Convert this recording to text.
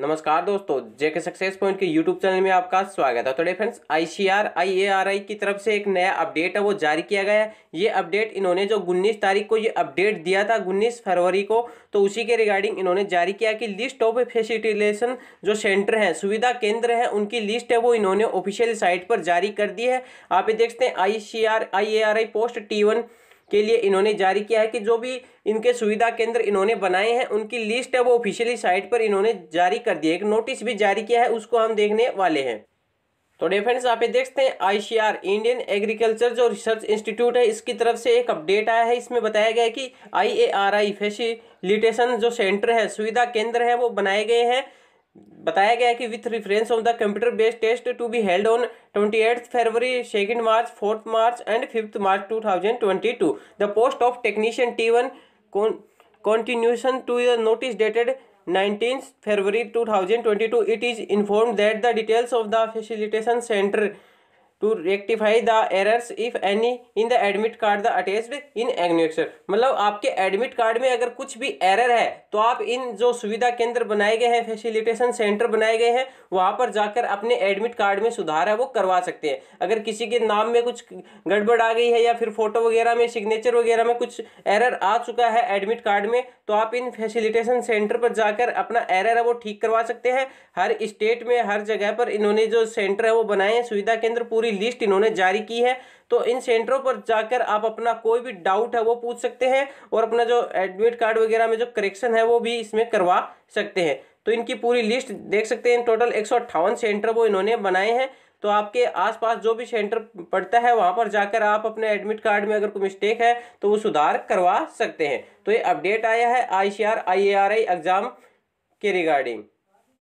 नमस्कार दोस्तों JK success point के यूट्यूब चैनल में आपका स्वागत है तो डे फ्रेंड्स आर आई की तरफ से एक नया अपडेट है वो जारी किया गया है ये अपडेट इन्होंने जो उन्नीस तारीख को ये अपडेट दिया था उन्नीस फरवरी को तो उसी के रिगार्डिंग इन्होंने जारी किया कि लिस्ट ऑफ फैसिलिटेशन जो सेंटर हैं सुविधा केंद्र हैं उनकी लिस्ट है वो इन्होंने ऑफिशियल साइट पर जारी कर दी है आप ये देखते हैं I C R R I I A post T one के लिए इन्होंने जारी किया है कि जो भी इनके सुविधा केंद्र इन्होंने बनाए हैं उनकी लिस्ट है वो ऑफिशियली साइट पर इन्होंने जारी कर दी है एक नोटिस भी जारी किया है उसको हम देखने वाले हैं तो डे फ्रेंड्स यहाँ देखते हैं आईसीआर इंडियन एग्रीकल्चर जो रिसर्च इंस्टीट्यूट है इसकी तरफ से एक अपडेट आया है इसमें बताया गया है कि आई फैसिलिटेशन जो सेंटर है सुविधा केंद्र है वो बनाए गए हैं बताया गया है कि with reference of the computer based test to be held on twenty eight February second March fourth March and fifth March two thousand twenty two the post of technician T one continuation to the notice dated nineteen February two thousand twenty two it is inform that the details of the facilitation centre to rectify the errors if any in the admit card the attested in एग्नेचर मतलब आपके admit card में अगर कुछ भी error है तो आप इन जो सुविधा केंद्र बनाए गए हैं फैसिलिटेशन सेंटर बनाए गए हैं वहाँ पर जाकर अपने एडमिट कार्ड में सुधार है वो करवा सकते हैं अगर किसी के नाम में कुछ गड़बड़ आ गई है या फिर फोटो वगैरह में सिग्नेचर वगैरह में कुछ एरर आ चुका है एडमिट कार्ड में तो आप इन फैसिलिटेशन सेंटर पर जाकर अपना एरर है वो ठीक करवा सकते हैं हर स्टेट में हर जगह पर इन्होंने जो सेंटर है वो बनाए हैं सुविधा केंद्र पूरी पूरी लिस्ट इन्होंने जारी की है तो इन सेंटरों पर जाकर आप अपना कोई भी डाउट है वो पूछ सकते हैं और अपना जो एडमिट कार्ड वगैरह में जो करेक्शन है वो भी इसमें करवा सकते हैं तो इनकी पूरी लिस्ट देख सकते हैं टोटल एक सेंटर वो इन्होंने बनाए हैं तो आपके आसपास जो भी सेंटर पड़ता है वहाँ पर जाकर आप अपने एडमिट कार्ड में अगर कोई मिस्टेक है तो वो सुधार करवा सकते हैं तो ये अपडेट आया है I C R I A R I exam के रिगार्डिंग